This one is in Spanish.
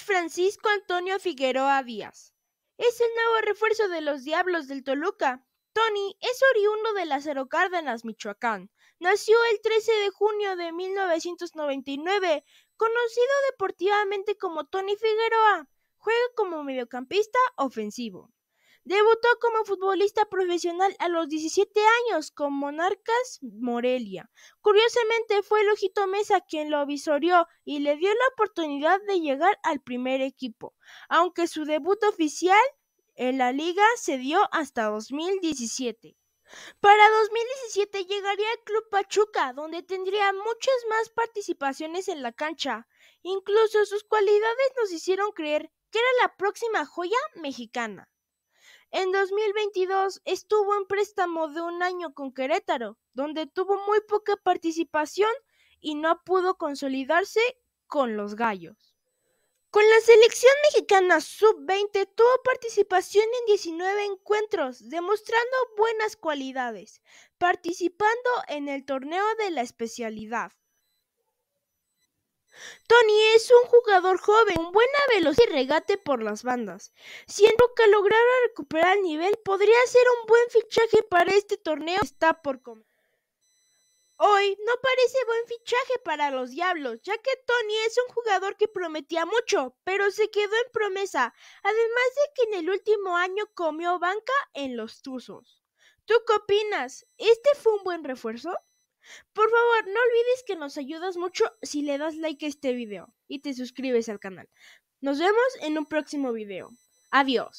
Francisco Antonio Figueroa Díaz. Es el nuevo refuerzo de los Diablos del Toluca. Tony es oriundo de Lázaro Cárdenas, Michoacán. Nació el 13 de junio de 1999, conocido deportivamente como Tony Figueroa. Juega como mediocampista ofensivo. Debutó como futbolista profesional a los 17 años con Monarcas Morelia. Curiosamente fue el ojito Mesa quien lo visorió y le dio la oportunidad de llegar al primer equipo, aunque su debut oficial en la liga se dio hasta 2017. Para 2017 llegaría al Club Pachuca, donde tendría muchas más participaciones en la cancha. Incluso sus cualidades nos hicieron creer que era la próxima joya mexicana. En 2022 estuvo en préstamo de un año con Querétaro, donde tuvo muy poca participación y no pudo consolidarse con los gallos. Con la selección mexicana sub-20 tuvo participación en 19 encuentros, demostrando buenas cualidades, participando en el torneo de la especialidad. Tony es un jugador joven con buena velocidad y regate por las bandas. Siendo que lograra recuperar el nivel, podría ser un buen fichaje para este torneo está por comer. Hoy no parece buen fichaje para los Diablos, ya que Tony es un jugador que prometía mucho, pero se quedó en promesa, además de que en el último año comió banca en los Tuzos. ¿Tú qué opinas? ¿Este fue un buen refuerzo? Por favor, no olvides que nos ayudas mucho si le das like a este video y te suscribes al canal. Nos vemos en un próximo video. Adiós.